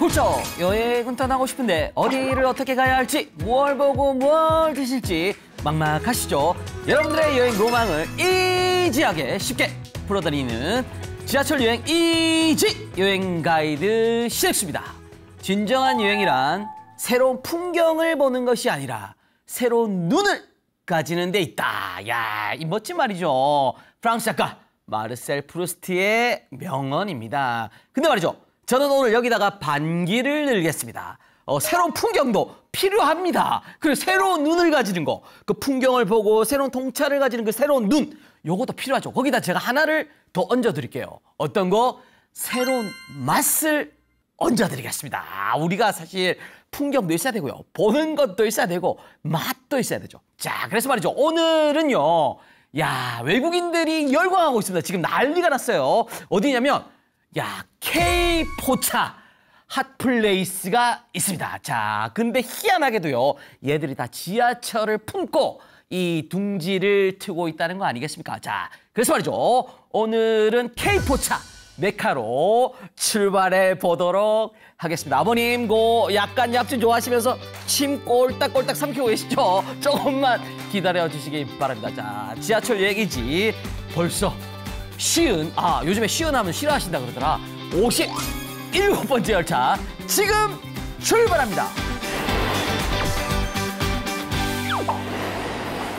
훌쩍 여행은 떠나고 싶은데 어디를 어떻게 가야 할지 뭘 보고 뭘 드실지 막막하시죠? 여러분들의 여행 로망을 이지하게 쉽게 풀어드리는 지하철 여행 이지 여행 가이드 시작입니다. 진정한 여행이란 새로운 풍경을 보는 것이 아니라 새로운 눈을 가지는 데 있다. 야, 이 멋진 말이죠. 프랑스 작가 마르셀 프루스트의 명언입니다. 근데 말이죠. 저는 오늘 여기다가 반기를 늘겠습니다. 어, 새로운 풍경도 필요합니다. 그리고 새로운 눈을 가지는 거, 그 풍경을 보고 새로운 통찰을 가지는 그 새로운 눈, 요것도 필요하죠. 거기다 제가 하나를 더 얹어드릴게요. 어떤 거? 새로운 맛을 얹어드리겠습니다. 우리가 사실 풍경도 있어야 되고요. 보는 것도 있어야 되고 맛도 있어야 되죠. 자, 그래서 말이죠. 오늘은요. 야, 외국인들이 열광하고 있습니다. 지금 난리가 났어요. 어디냐면 야, K포차 핫플레이스가 있습니다. 자, 근데 희한하게도요, 얘들이 다 지하철을 품고 이 둥지를 트고 있다는 거 아니겠습니까? 자, 그래서 말이죠. 오늘은 K포차 메카로 출발해 보도록 하겠습니다. 아버님, 고 약간 얍진 좋아하시면서 침 꼴딱꼴딱 삼키고 계시죠? 조금만 기다려 주시기 바랍니다. 자, 지하철 얘기지. 벌써 시은 아 요즘에 시은하면 싫어하신다 그러더라. 57번째 열차 지금 출발합니다.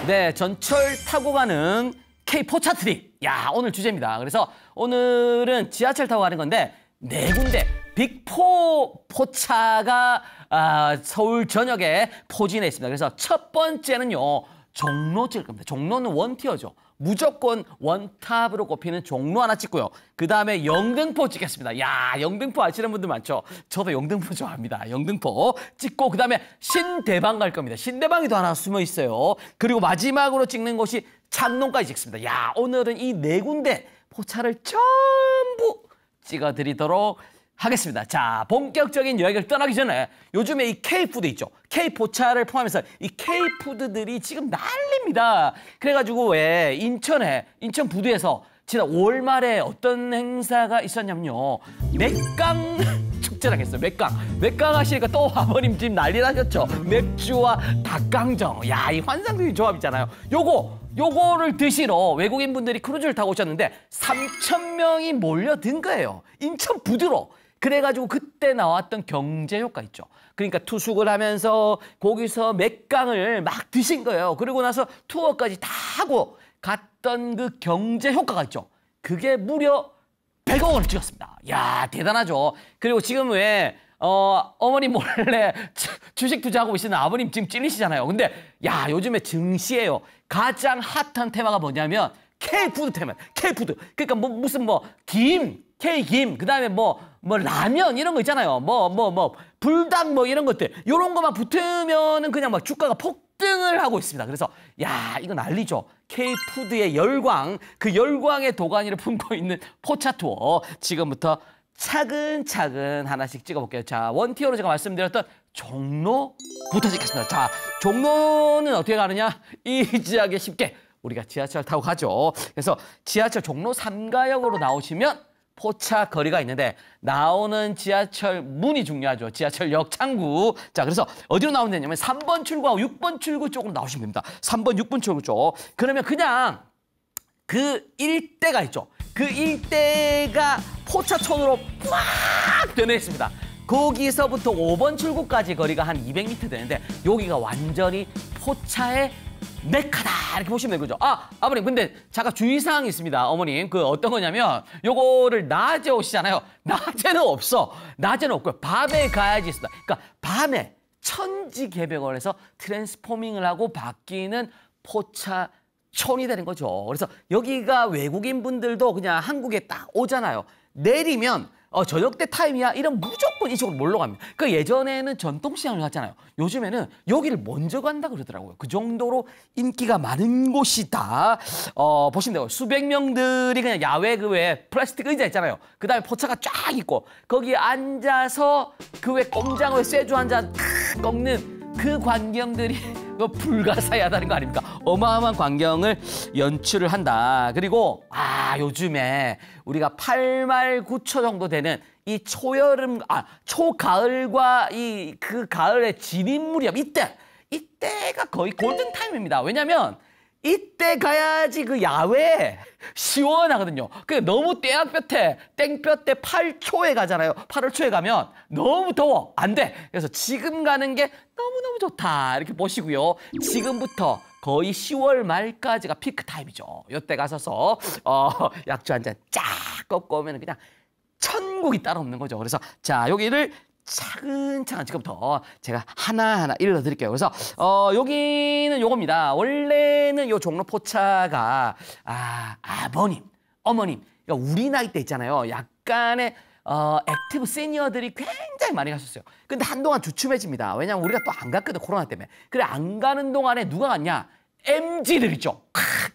네, 전철 타고 가는 k 포차 트립. 야, 오늘 주제입니다. 그래서 오늘은 지하철 타고 가는 건데 네 군데 빅포 포차가 아, 서울 전역에 포진했습니다 그래서 첫 번째는요. 종로 찍을 겁니다. 종로는 원티어죠. 무조건 원탑으로 꼽히는 종로 하나 찍고요. 그 다음에 영등포 찍겠습니다. 야 영등포 아시는 분들 많죠? 저도 영등포 좋아합니다. 영등포 찍고 그 다음에 신대방 갈 겁니다. 신대방이 또 하나 숨어 있어요. 그리고 마지막으로 찍는 곳이 찬동까지 찍습니다. 야 오늘은 이 네 군데 포차를 전부 찍어드리도록 하겠습니다. 자, 본격적인 여행을 떠나기 전에 요즘에 이 K푸드 있죠. K포차를 포함해서 이 K푸드들이 지금 난립니다. 그래가지고 왜 인천에, 인천 부두에서 지난 5월 말에 어떤 행사가 있었냐면요. 맥강 축제라고 했어요. 맥강. 맥강 하시니까 또 아버님 집 난리 나셨죠. 맥주와 닭강정. 야, 이 환상적인 조합이잖아요. 요거 요거를 드시러 외국인분들이 크루즈를 타고 오셨는데 3천 명이 몰려든 거예요. 인천 부두로. 그래가지고 그때 나왔던 경제 효과 있죠. 그러니까 투숙을 하면서 거기서 맥강을 막 드신 거예요. 그리고 나서 투어까지 다 하고 갔던 그 경제 효과가 있죠. 그게 무려 100억 원을 찍었습니다. 야 대단하죠. 그리고 지금 왜 어, 어머니 몰래 주식 투자하고 계시는 아버님 지금 찔리시잖아요. 근데 야 요즘에 증시예요. 가장 핫한 테마가 뭐냐면 K푸드 테면 K푸드 그러니까 뭐 무슨 뭐김 K김 그다음에 뭐뭐 뭐 라면 이런 거 있잖아요 뭐 뭐, 뭐 불닭 뭐 이런 것들 요런 거만 붙으면은 그냥 막 주가가 폭등을 하고 있습니다 그래서 야 이거 난리죠 K푸드의 열광 그 열광의 도가니를 품고 있는 포차투어 지금부터 차근차근 하나씩 찍어볼게요 자 원티어로 제가 말씀드렸던 종로부터 찍겠습니다 자 종로는 어떻게 가느냐 이 지역에 쉽게 우리가 지하철 타고 가죠. 그래서 지하철 종로 삼가역으로 나오시면 포차 거리가 있는데 나오는 지하철 문이 중요하죠. 지하철역 창구. 자, 그래서 어디로 나오면 되냐면 3번 출구하고 6번 출구 쪽으로 나오시면 됩니다. 3번, 6번 출구 쪽. 그러면 그냥 그 일대가 있죠. 그 일대가 포차촌으로 꽉 되어 있습니다. 거기서부터 5번 출구까지 거리가 한 200m 되는데 여기가 완전히 포차의 메카다 이렇게 보시면 되죠. 아 아버님 근데 잠깐 주의사항이 있습니다. 어머님 그 어떤 거냐면 요거를 낮에 오시잖아요. 낮에는 없어. 낮에는 없고요. 밤에 가야지 있습니다. 그러니까 밤에 천지 개벽을 해서 트랜스포밍을 하고 바뀌는 포차 촌이 되는 거죠. 그래서 여기가 외국인 분들도 그냥 한국에 딱 오잖아요. 내리면 어, 저녁 때 타임이야. 이런 무조건 이쪽으로 몰러갑니다. 그 예전에는 전통시장을 갔잖아요. 요즘에는 여기를 먼저 간다 그러더라고요. 그 정도로 인기가 많은 곳이다. 어, 보시면 되고 수백 명들이 그냥 야외 그 외에 플라스틱 의자 있잖아요. 그 다음에 포차가 쫙 있고 거기 앉아서 그외 꼼장을 쇠주 한잔탁 꺾는 그 광경들이 뭐 불가사의하다는 거 아닙니까? 어마어마한 광경을 연출을 한다. 그리고 아 요즘에 우리가 8말 9초 정도 되는 이 초여름 아 초가을과 이 그 가을의 진입 무렵 이때 이때가 거의 골든 타임입니다. 왜냐하면 이때 가야지 그 야외 시원하거든요. 그데 너무 땡볕에 땡볕에 8초에 가잖아요. 8월 초에 가면 너무 더워. 안 돼. 그래서 지금 가는 게 너무너무 좋다. 이렇게 보시고요. 지금부터 거의 10월 말까지가 피크 타임이죠. 이때 가셔서 어, 약주 한잔 쫙 꺾고 오면 그냥 천국이 따로 없는 거죠. 그래서 자, 여기를 차근차근 지금부터 제가 하나하나 일어드릴게요 그래서 어 여기는 요겁니다. 원래는 요 종로 포차가 아 아버님, 어머님, 그러니까 우리 나이 때 있잖아요. 약간의 어, 액티브 시니어들이 굉장히 많이 갔었어요. 근데 한동안 주춤해집니다. 왜냐면 우리가 또 안 갔거든, 코로나 때문에. 그래, 안 가는 동안에 누가 갔냐? MG들 있죠.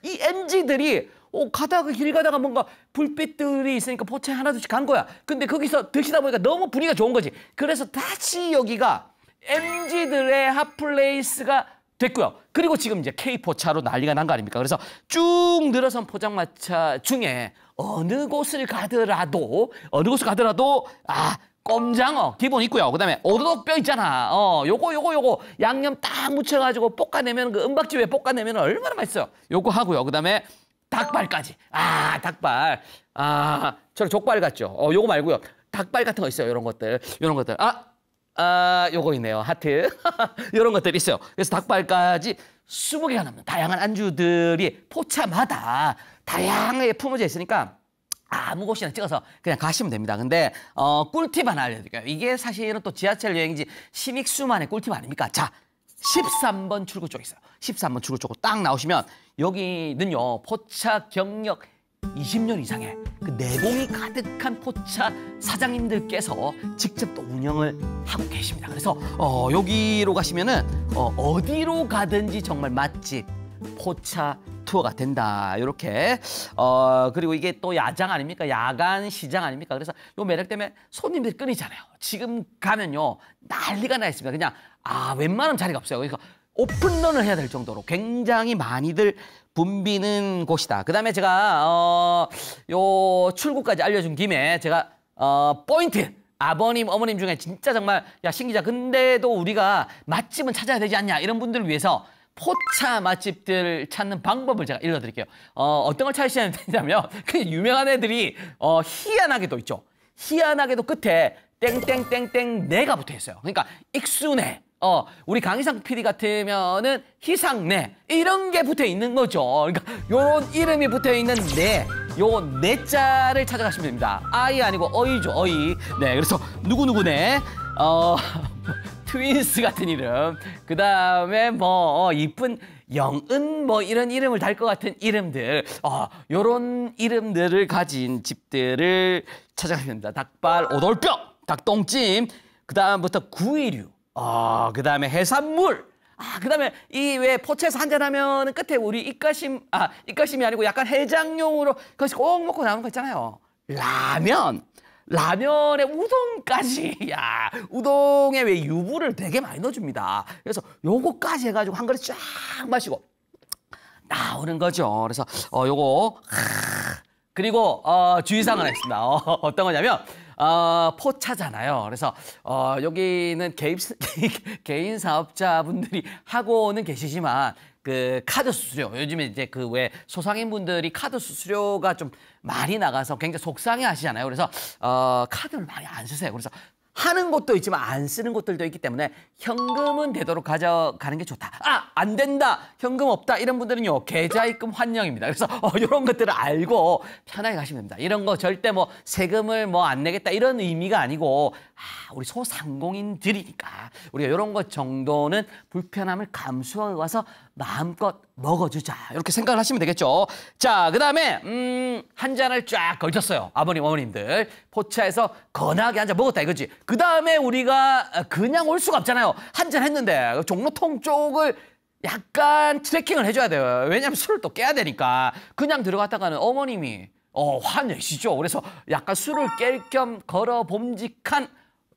이 MG들이 어, 가다가 그 길 가다가 뭔가 불빛들이 있으니까 포채 하나둘씩 간 거야. 근데 거기서 드시다 보니까 너무 분위기가 좋은 거지. 그래서 다시 여기가 MG들의 핫플레이스가 됐고요. 그리고 지금 이제 k 포차로 난리가 난 거 아닙니까? 그래서 쭉 늘어선 포장마차 중에 어느 곳을 가더라도 어느 곳을 가더라도 아껌장어 기본 있고요. 그다음에 오도독뼈 있잖아. 어, 요거 요거 요거 양념 딱 묻혀가지고 볶아내면 그 은박지 위에 볶아내면 얼마나 맛있어요. 요거 하고요. 그다음에 닭발까지. 아, 닭발. 아, 저랑 족발 같죠? 어, 요거 말고요. 닭발 같은 거 있어요. 이런 것들. 이런 것들. 아, 아, 요거 있네요. 하트. 이런 것들 있어요. 그래서 닭발까지 20개가 넘는 다양한 안주들이 포차마다 다양하게 품어져 있으니까 아무 곳이나 찍어서 그냥 가시면 됩니다. 근데 어, 꿀팁 하나 알려드릴게요. 이게 사실은 또 지하철 여행지 심익수만의 꿀팁 아닙니까? 자, 13번 출구 쪽에 있어요. 13번 출구 쪽으로 딱 나오시면 여기는요. 포차 경력 20년 이상의 그 내공이 가득한 포차 사장님들께서 직접 또 운영을 하고 계십니다. 그래서 어, 여기로 가시면은 어, 어디로 가든지 정말 맛집 포차 투어가 된다. 이렇게 어 그리고 이게 또 야장 아닙니까? 야간 시장 아닙니까? 그래서 요 매력 때문에 손님들이 끊이잖아요. 지금 가면요 난리가 나 있습니다. 그냥 아 웬만하면 자리가 없어요. 그러니까 오픈런을 해야 될 정도로 굉장히 많이들 붐비는 곳이다. 그다음에 제가 어요 출구까지 알려준 김에 제가 어 포인트 아버님, 어머님 중에 진짜 정말 야 신기자 근데도 우리가 맛집은 찾아야 되지 않냐 이런 분들을 위해서 포차 맛집들 찾는 방법을 제가 일러드릴게요. 어, 어떤 걸 찾으시면 되냐면 그 유명한 애들이 어, 희한하게도 있죠. 희한하게도 끝에 땡땡땡땡 내가 붙어 있어요. 그러니까 익순해. 어, 우리 강희상 PD 같으면은 희상내 이런 게 붙어 있는 거죠. 그러니까 요런 이름이 붙어 있는 내. 요 내자를 찾아가시면 됩니다. 아이 아니고 어이죠, 어이. 네, 그래서 누구누구네. 어 트윈스 같은 이름 그 다음에 뭐 어, 이쁜 영은 뭐 이런 이름을 달 것 같은 이름들 어, 요런 이름들을 가진 집들을 찾아가니다 닭발 오돌뼈 닭똥찜 그 다음부터 구이류 어, 그 다음에 해산물 아, 그다음에 이왜 포채에서 한잔하면 끝에 우리 입가심 아 입가심이 아니고 약간 해장용으로 그것이 꼭 먹고 나오는 거 있잖아요. 라면. 라면에 우동까지 야 우동에 왜 유부를 되게 많이 넣어줍니다 그래서 요거까지 해가지고 한 그릇 쫙 마시고 나오는 거죠 그래서 어 요거 하, 그리고 어 주의사항 하나 있습니다 어, 어떤 거냐면 어, 포차잖아요. 그래서 어, 여기는 개입, 개인 사업자분들이 하고는 계시지만 그 카드 수수료 요즘에 이제 그 왜 소상인분들이 카드 수수료가 좀 많이 나가서 굉장히 속상해 하시잖아요. 그래서 어 카드를 많이 안 쓰세요. 그래서 하는 것도 있지만 안 쓰는 것들도 있기 때문에 현금은 되도록 가져가는 게 좋다. 아, 안 된다. 현금 없다. 이런 분들은요. 계좌 입금 환영입니다. 그래서 어, 이런 것들을 알고 편하게 가시면 됩니다. 이런 거 절대 뭐 세금을 뭐 안 내겠다 이런 의미가 아니고 아, 우리 소상공인들이니까 우리가 이런 것 정도는 불편함을 감수해 와서 마음껏 먹어주자 이렇게 생각을 하시면 되겠죠 자 그다음에 음, 한 잔을 쫙 걸쳤어요 아버님 어머님들 포차에서 건하게 한 잔 먹었다 이거지 그다음에 우리가 어, 그냥 올 수가 없잖아요 한 잔 했는데 그 종로통 쪽을 약간 트래킹을 해줘야 돼요 왜냐면 술을 또 깨야 되니까 그냥 들어갔다가는 어머님이 어 화내시죠 그래서 약간 술을 깰 겸 걸어 봄직한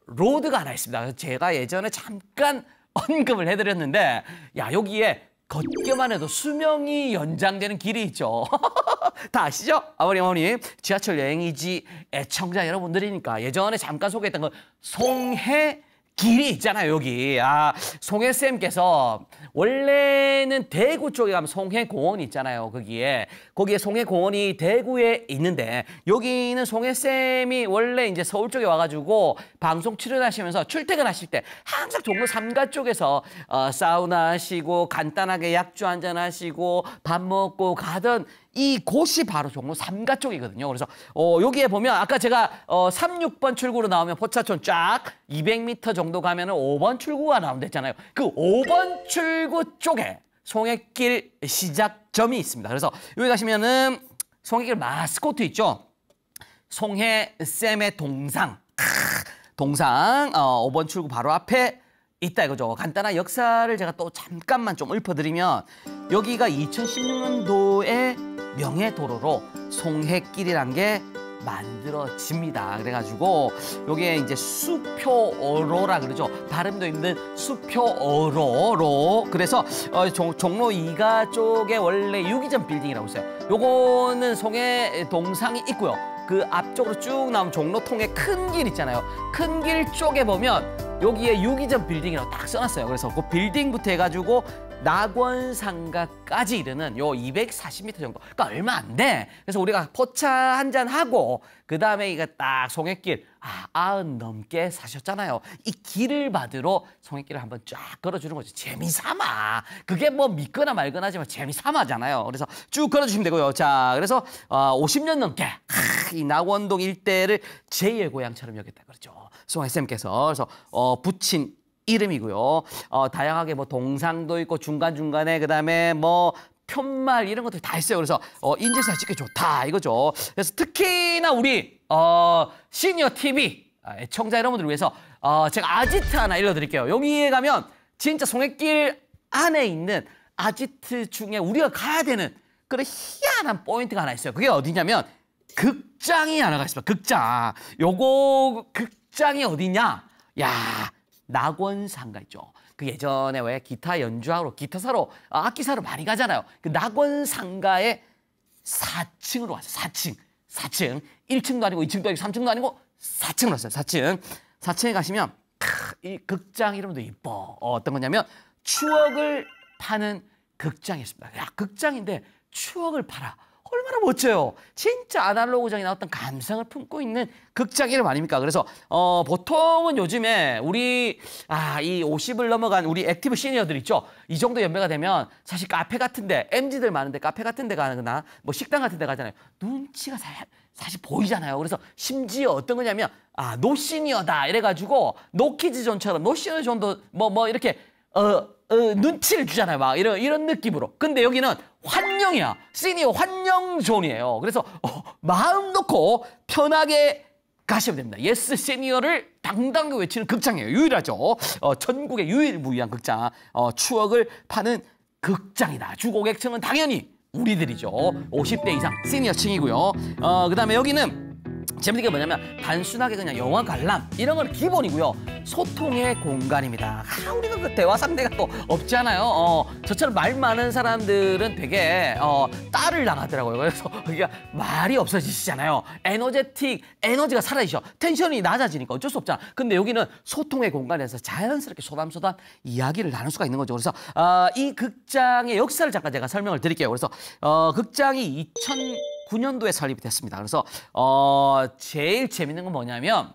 로드가 하나 있습니다 제가 예전에 잠깐 언급을 해드렸는데 야 여기에 걷기만 해도 수명이 연장되는 길이 있죠. 다 아시죠? 아버님, 어머님. 지하철 여행이지 애청자 여러분들이니까 예전에 잠깐 소개했던 건 송해 길이 있잖아요, 여기. 아, 송혜쌤께서 원래는 대구 쪽에 가면 송해공원이 있잖아요, 거기에. 거기에 송해공원이 대구에 있는데 여기는 송혜쌤이 원래 이제 서울 쪽에 와가지고 방송 출연하시면서 출퇴근하실 때 항상 동로 삼가 쪽에서 어, 사우나 하시고 간단하게 약주 한잔 하시고 밥 먹고 가던 이 곳이 바로 종로 삼가 쪽이거든요. 그래서 어, 여기에 보면 아까 제가 어, 36번 출구로 나오면 포차촌 쫙 200m 정도 가면 은 5번 출구가 나온댔잖아요. 그 5번 출구 쪽에 송해길 시작점이 있습니다. 그래서 여기 가시면은 송해길 마스코트 있죠? 송해 쌤의 동상. 동상 어, 5번 출구 바로 앞에 있다 이거죠. 간단한 역사를 제가 또 잠깐만 좀 읊어드리면 여기가 2016년도에 명예도로로 송해길이란 게 만들어집니다. 그래가지고 이게 이제 수표어로라 그러죠. 발음도 있는 수표어로로 그래서 어, 종, 종로 이가 쪽에 원래 유기전 빌딩이라고 있어요. 요거는 송해 동상이 있고요. 그 앞쪽으로 쭉 나온 종로통에 큰 길 있잖아요. 큰 길 쪽에 보면 여기에 유기전 빌딩이라고 딱 써놨어요. 그래서 그 빌딩부터 해가지고 낙원상가까지 이르는 요 240m 정도. 그러니까 얼마 안 돼. 그래서 우리가 포차 한 잔 하고 그 다음에 이거 딱 송해길 아, 아흔 넘게 사셨잖아요. 이 길을 받으러 송해길을 한번 쫙 걸어주는 거죠. 재미삼아. 그게 뭐 믿거나 말거나 하지만 재미삼아잖아요. 그래서 쭉 걸어주시면 되고요. 자, 그래서 어, 50년 넘게 하, 이 낙원동 일대를 제2의 고향처럼 여겼다 그렇죠 송혜쌤께서 그래서 어, 부친 이름이고요. 어, 다양하게 뭐 동상도 있고 중간중간에 그다음에 뭐 편말 이런 것들 다 있어요. 그래서 어, 인증샷 찍기 좋다 이거죠. 그래서 특히나 우리 어, 시니어 TV 아, 애청자 여러분들을 위해서 어, 제가 아지트 하나 일러드릴게요. 여기에 가면 진짜 송해길 안에 있는 아지트 중에 우리가 가야 되는 그런 희한한 포인트가 하나 있어요. 그게 어디냐면 극장이 하나가 있습니다. 극장. 요거 극장이 어디냐? 야 낙원상가 있죠. 그 예전에 왜 기타 연주하러 기타사로 아, 악기사로 많이 가잖아요. 그 낙원상가의 4층으로 왔어요. 4층. 4층. 1층도 아니고 2층도 아니고 3층도 아니고 4층으로 왔어요. 4층. 4층에 가시면 크, 이 극장 이름도 이뻐. 어, 떤 거냐면 추억을 파는 극장이었습니다. 야, 극장인데 추억을 팔아. 얼마나 멋져요. 진짜 아날로그장에 나왔던 감성을 품고 있는 극작 이름 아닙니까? 그래서 어, 보통은 요즘에 우리 아, 이 50을 넘어간 우리 액티브 시니어들 있죠. 이 정도 연배가 되면 사실 카페 같은데 MZ들 많은데 카페 같은데 가거나 뭐 식당 같은데 가잖아요. 눈치가 살 사실 보이잖아요. 그래서 심지어 어떤 거냐면 아 노시니어다 이래가지고 노키즈존처럼 노시니어존도 뭐 뭐 이렇게 어, 어, 눈치를 주잖아요. 막 이런 이런 느낌으로. 근데 여기는 환영이야. 시니어 환영 존이에요. 그래서 어, 마음 놓고 편하게 가시면 됩니다. 예스 시니어를 당당하게 외치는 극장이에요. 유일하죠. 어, 전국의 유일무이한 극장. 어, 추억을 파는 극장이다. 주고객층은 당연히 우리들이죠. 50대 음. 이상 시니어층이고요. 어, 그다음에 여기는 재밌는 게 뭐냐면 단순하게 그냥 영화 관람 이런 건 기본이고요. 소통의 공간입니다. 아, 우리가 그 대화 상대가 또 없잖아요. 어, 저처럼 말 많은 사람들은 되게 어, 딸을 나가더라고요. 그래서 그러니까 말이 없어지시잖아요. 에너제틱, 에너지가 사라지죠. 텐션이 낮아지니까 어쩔 수 없잖아. 근데 여기는 소통의 공간에서 자연스럽게 소담소담 이야기를 나눌 수가 있는 거죠. 그래서 어, 이 극장의 역사를 잠깐 제가 설명을 드릴게요. 그래서 어, 극장이 2000... 1989년도에 설립이 됐습니다. 그래서 어 제일 재밌는 건 뭐냐면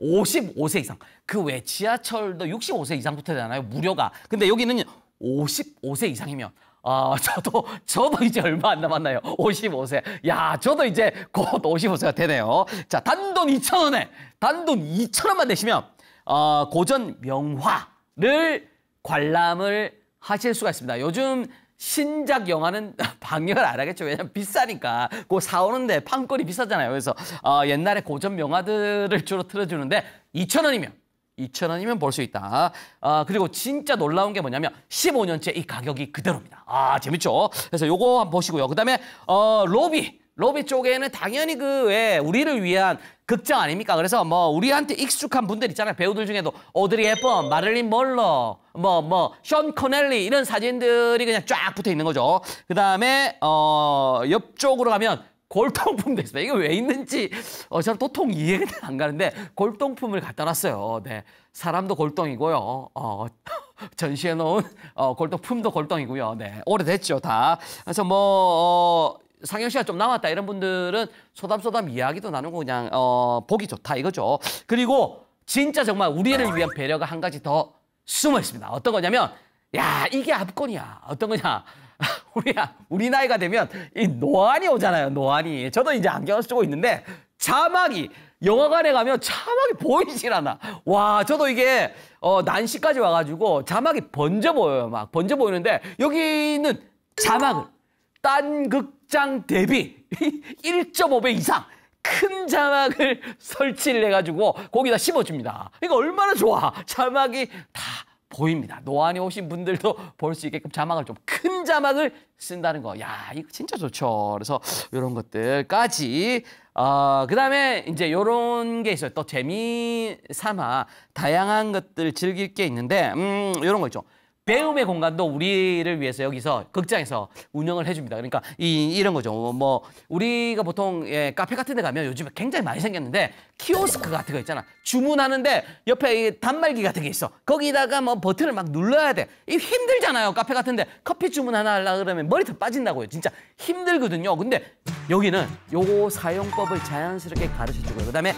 55세 이상 그 외 지하철도 65세 이상부터잖아요 되 무료가. 근데 여기는 55세 이상이면 아, 어, 저도, 저도 이제 얼마 안 남았나요? 55세. 야, 저도 이제 곧 55세가 되네요. 자, 단돈 2천원에, 단돈 2천원만 내시면, 어, 고전 명화를 관람을 하실 수가 있습니다. 요즘 신작 영화는 방열안 하겠죠. 왜냐면 비싸니까. 그 사오는데 판권이 비싸잖아요. 그래서 어, 옛날에 고전 영화들을 주로 틀어주는데 2천원이면2천원이면볼 수 있다. 어, 그리고 진짜 놀라운 게 뭐냐면 15년째 이 가격이 그대로입니다. 아, 재밌죠? 그래서 요거 한번 보시고요. 그다음에 어, 로비 로비 쪽에는 당연히 그왜 예, 우리를 위한 극장 아닙니까? 그래서 뭐 우리한테 익숙한 분들 있잖아요. 배우들 중에도 오드리 헵번, 마를린 멀러, 뭐뭐 션코넬리 이런 사진들이 그냥 쫙 붙어 있는 거죠. 그다음에 어 옆쪽으로 가면 골동품도 있습니다. 이거 왜 있는지 어 저는 도통 이해가 안 가는데 골동품을 갖다 놨어요. 네. 사람도 골동이고요. 어 전시해 놓은 어 골동품도 골동이고요. 네. 오래됐죠, 다. 그래서 뭐 어, 상영 시간 좀 남았다 이런 분들은 소담소담 이야기도 나누고 그냥 어, 보기 좋다 이거죠. 그리고 진짜 정말 우리 애를 위한 배려가 한 가지 더 숨어 있습니다. 어떤 거냐면 야 이게 압권이야. 어떤 거냐. 우리야 우리 나이가 되면 이 노안이 오잖아요. 노안이. 저도 이제 안경을 쓰고 있는데 자막이 영화관에 가면 자막이 보이질 않아. 와, 저도 이게 어 난시까지 와가지고 자막이 번져 보여요. 막 번져 보이는데 여기는 자막을 딴극 극장 대비 1.5배 이상 큰 자막을 설치를 해가지고 거기다 씹어줍니다. 이거 얼마나 좋아. 자막이 다 보입니다. 노안이 오신 분들도 볼 수 있게끔 자막을 좀 큰 자막을 쓴다는 거. 야, 이거 진짜 좋죠. 그래서 이런 것들까지. 어, 아, 그 다음에 이제 이런 게 있어요. 또 재미 삼아 다양한 것들 즐길 게 있는데, 음, 이런 거 있죠. 배움의 공간도 우리를 위해서 여기서 극장에서 운영을 해줍니다. 그러니까 이, 이런 거죠. 뭐 우리가 보통 예, 카페 같은 데 가면 요즘에 굉장히 많이 생겼는데 키오스크 같은 거 있잖아. 주문하는데 옆에 단말기 같은 게 있어. 거기다가 뭐 버튼을 막 눌러야 돼. 이 힘들잖아요. 카페 같은데 커피 주문 하나 하려 그러면 머리털 빠진다고요. 진짜 힘들거든요. 근데 여기는 요거 사용법을 자연스럽게 가르쳐주고요. 그다음에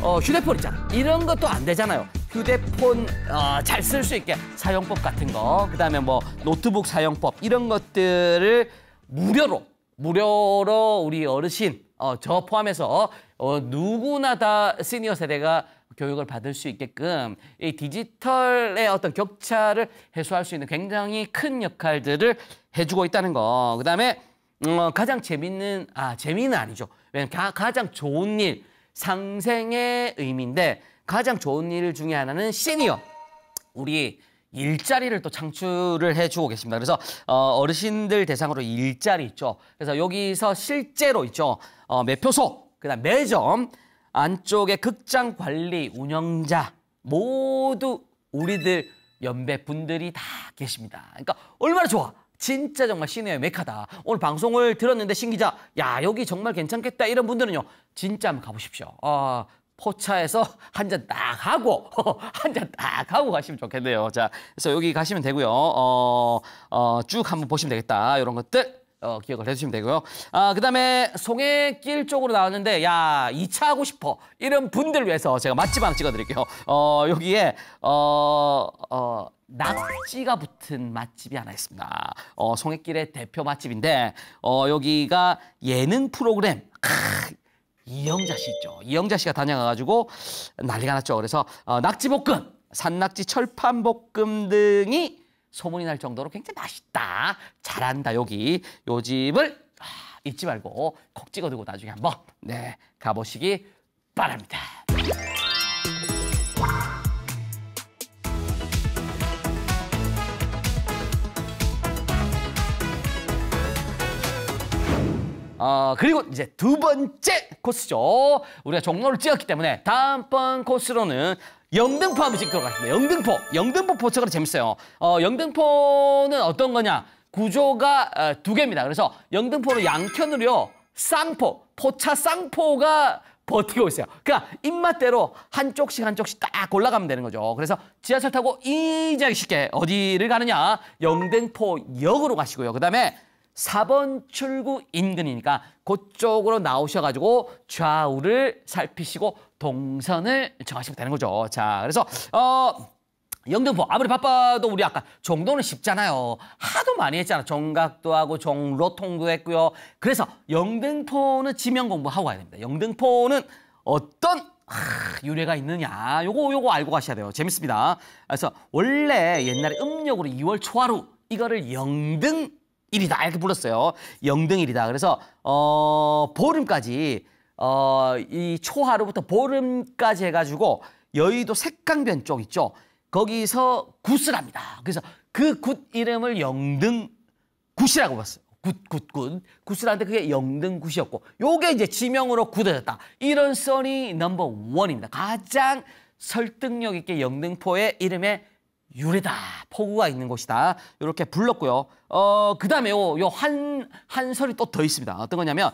어, 휴대폰 있잖아. 이런 것도 안 되잖아요. 휴대폰 어, 잘 쓸 수 있게 사용법 같은 거, 그다음에 뭐 노트북 사용법 이런 것들을 무료로 무료로 우리 어르신 어, 저 포함해서 어, 누구나 다 시니어 세대가 교육을 받을 수 있게끔 이 디지털의 어떤 격차를 해소할 수 있는 굉장히 큰 역할들을 해주고 있다는 거. 그다음에 어, 가장 재밌는 아 재미는 아니죠. 왜냐면 가장 좋은 일 상생의 의미인데 가장 좋은 일 중에 하나는 시니어. 우리 일자리를 또 창출을 해주고 계십니다. 그래서 어, 어르신들 대상으로 일자리 있죠. 그래서 여기서 실제로 있죠. 어, 매표소, 그다음 매점, 안쪽에 극장 관리 운영자 모두 우리들 연배 분들이 다 계십니다. 그러니까 얼마나 좋아. 진짜 정말 시내의 메카다. 오늘 방송을 들었는데 신기자, 야 여기 정말 괜찮겠다 이런 분들은요, 진짜 한번 가보십시오. 어, 포차에서한잔딱 하고 한 잔 딱 하고 가시면 좋겠네요. 자, 그래서 여기 가시면 되고요. 어, 어, 쭉 한번 보시면 되겠다. 이런 것들 어, 기억을 해주시면 되고요. 아, 그다음에 송해길 쪽으로 나왔는데 야, 2차 하고 싶어 이런 분들 위해서 제가 맛집 하나 찍어드릴게요. 어, 여기에 어, 어. 낙지가 붙은 맛집이 하나 있습니다. 어, 송해길의 대표 맛집인데 어, 여기가 예능 프로그램 크, 이영자 씨 있죠. 이영자 씨가 다녀가가지고 난리가 났죠. 그래서 어, 낙지볶음, 산낙지 철판볶음 등이 소문이 날 정도로 굉장히 맛있다. 잘한다, 여기. 요 집을 아, 잊지 말고 콕 찍어 두고 나중에 한번 네 가보시기 바랍니다. 어, 그리고 이제 두 번째 코스죠. 우리가 종로를 찍었기 때문에 다음번 코스로는 영등포 한번 찍도록 하겠습니다. 영등포. 영등포 포차가로 재밌어요. 어, 영등포는 어떤 거냐. 구조가 어, 두 개입니다. 그래서 영등포로 양편으로요. 쌍포, 포차 쌍포가 버티고 있어요. 그러니까 입맛대로 한쪽씩 한쪽씩 딱 골라가면 되는 거죠. 그래서 지하철 타고 이자리 쉽게 어디를 가느냐. 영등포역으로 가시고요. 그다음에 4번 출구 인근이니까 그쪽으로 나오셔가지고 좌우를 살피시고 동선을 정하시면 되는 거죠. 자, 그래서 어. 영등포 아무리 바빠도 우리 아까 정도는 쉽잖아요. 하도 많이 했잖아. 정각도 하고 정로통도 했고요. 그래서 영등포는 지명 공부하고 가야 됩니다. 영등포는 어떤 아, 유래가 있느냐. 요거 요거 알고 가셔야 돼요. 재밌습니다. 그래서 원래 옛날에 음력으로 2월 초하루 이거를 영등 일이다 이렇게 불렀어요. 영등일이다. 그래서 어 보름까지 어 이 초하루부터 보름까지 해가지고 여의도 색강변 쪽 있죠. 거기서 굿을 합니다. 그래서 그 굿 이름을 영등 굿이라고 봤어요. 굿, 굿, 굿. 굿을 하는데 그게 영등 굿이었고 요게 이제 지명으로 굳어졌다. 이런 썰이 넘버 원입니다. 가장 설득력 있게 영등포의 이름에 유래다. 폭우가 있는 곳이다. 이렇게 불렀고요. 어, 그다음에요. 요 한 한설이 또 더 있습니다. 어떤 거냐면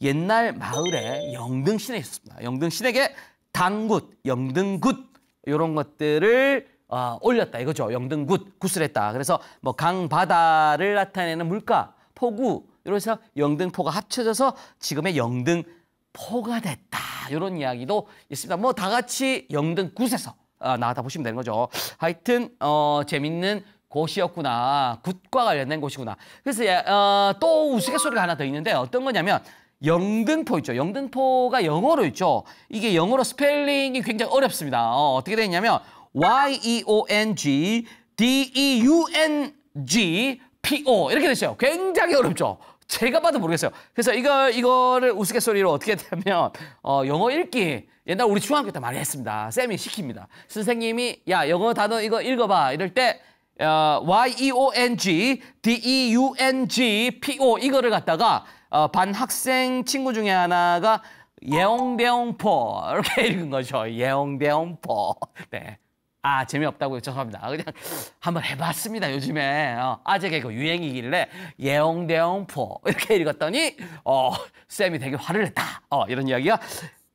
옛날 마을에 영등신에 있었습니다. 영등신에게 당굿, 영등굿 이런 것들을 어, 올렸다 이거죠. 영등굿, 굿을 했다. 그래서 뭐 강 바다를 나타내는 물가, 폭우 이래서 영등포가 합쳐져서 지금의 영등포가 됐다. 이런 이야기도 있습니다. 뭐 다 같이 영등굿에서 아, 나왔다 보시면 되는 거죠. 하여튼 어, 재밌는 곳이었구나. 굿과 관련된 곳이구나. 그래서 어, 또 우스갯소리가 하나 더 있는데 어떤 거냐면 영등포 있죠. 영등포가 영어로 있죠. 이게 영어로 스펠링이 굉장히 어렵습니다. 어, 어떻게 되냐면 Y E O N G D E U N G PO 이렇게 되요 굉장히 어렵죠. 제가 봐도 모르겠어요. 그래서 이거 이거를 우스갯소리로 어떻게 되냐면 어, 영어 읽기 옛날 우리 중학교 때 많이 했습니다. 쌤이 시킵니다. 선생님이 야 영어 단어 이거 읽어봐 이럴 때 어, Y E O N G D E U N G P O 이거를 갖다가 어, 반 학생 친구 중에 하나가 예옹대홍포 이렇게 읽은 거죠. 예옹대홍포 네. 아 재미없다고요 죄송합니다 아, 그냥 한번 해봤습니다 요즘에 어, 아재 개그 유행이길래 예홍대홍포 이렇게 읽었더니 어 쌤이 되게 화를 냈다 어 이런 이야기가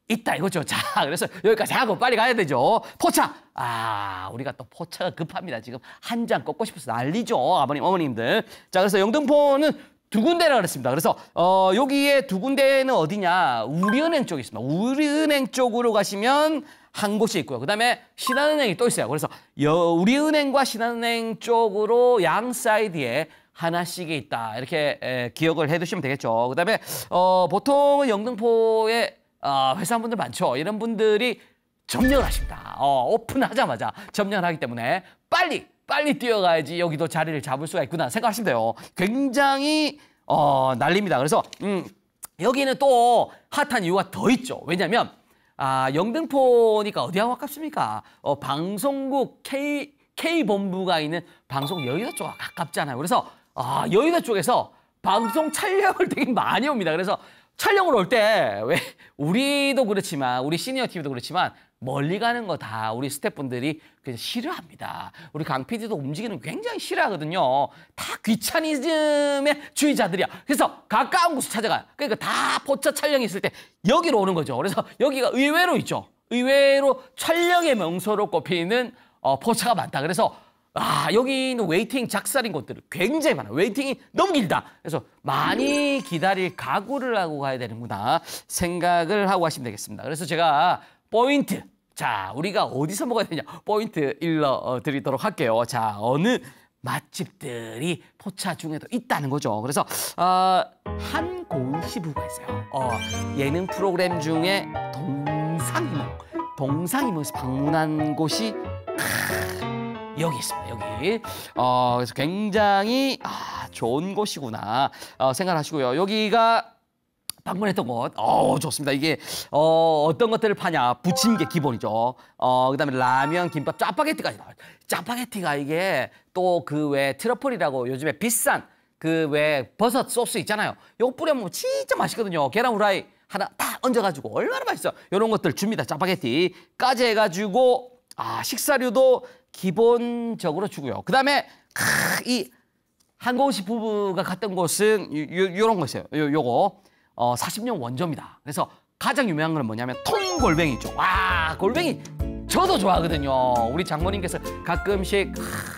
있다 이거죠 자 그래서 여기까지 하고 빨리 가야 되죠 포차 아 우리가 또 포차가 급합니다 지금 한 장 꺾고 싶어서 난리죠 아버님 어머님들 자 그래서 영등포는 두 군데라 그랬습니다. 그래서 어, 여기에 두 군데는 어디냐? 우리은행 쪽에 있습니다. 우리은행 쪽으로 가시면 한 곳이 있고요. 그다음에 신한은행이 또 있어요. 그래서 우리은행과 신한은행 쪽으로 양 사이드에 하나씩 이 있다. 이렇게 기억을 해두시면 되겠죠. 그다음에 어, 보통은 영등포에 어, 회사분들 많죠. 이런 분들이 점령을 하십니다. 어, 오픈하자마자 점령을 하기 때문에 빨리 빨리 뛰어가야지 여기도 자리를 잡을 수가 있구나 생각하시면 돼요. 굉장히 어, 난립니다. 그래서 음, 여기는 또 핫한 이유가 더 있죠. 왜냐하면 아, 영등포니까 어디하고 가깝습니까? 어, 방송국 K, K본부가 있는 방송 여의도 쪽 가깝잖아요. 그래서 아, 여의도 쪽에서 방송 촬영을 되게 많이 옵니다. 그래서 촬영을 올 때 왜 우리도 그렇지만 우리 시니어 TV도 그렇지만 멀리 가는 거 다 우리 스태프분들이 그냥 싫어합니다. 우리 강 PD도 움직이는 굉장히 싫어하거든요. 다 귀차니즘의 주의자들이야. 그래서 가까운 곳을 찾아가요. 그러니까 다 포차 촬영이 있을 때 여기로 오는 거죠. 그래서 여기가 의외로 있죠. 의외로 촬영의 명소로 꼽히는 어, 포차가 많다. 그래서 아, 여기는 웨이팅 작살인 곳들이 굉장히 많아. 웨이팅이 너무 길다. 그래서 많이 기다릴 각오를 하고 가야 되는구나 생각을 하고 하시면 되겠습니다. 그래서 제가 포인트 자, 우리가 어디서 먹어야 되냐 포인트 일러 어, 드리도록 할게요. 자, 어느 맛집들이 포차 중에도 있다는 거죠. 그래서 어, 한고은 시부가 있어요. 어, 예능 프로그램 중에 동상이몽, 동상이몽에서 방문한 곳이 크, 여기 있습니다. 여기. 어, 그래서 굉장히 아, 좋은 곳이구나 어, 생각하시고요. 여기가 방문했던 곳. 어, 좋습니다. 이게 어, 어떤 것들을 파냐? 부침게 기본이죠. 어, 그다음에 라면, 김밥, 짜파게티까지 나와요. 짜파게티가 이게 또 그외 트러플이라고 요즘에 비싼 그 왜 버섯 소스 있잖아요. 요거 뿌려 먹으면 진짜 맛있거든요. 계란 후라이 하나 딱 얹어가지고 얼마나 맛있어. 요런 것들 줍니다. 짜파게티까지 해가지고 아 식사료도 기본적으로 주고요. 그다음에 크, 이 한고은 부부가 갔던 곳은 요, 요, 요런 곳이에요. 요, 요거. 어, 40년 원조입니다. 그래서 가장 유명한 건 뭐냐면 통골뱅이죠. 와 골뱅이 저도 좋아하거든요. 우리 장모님께서 가끔씩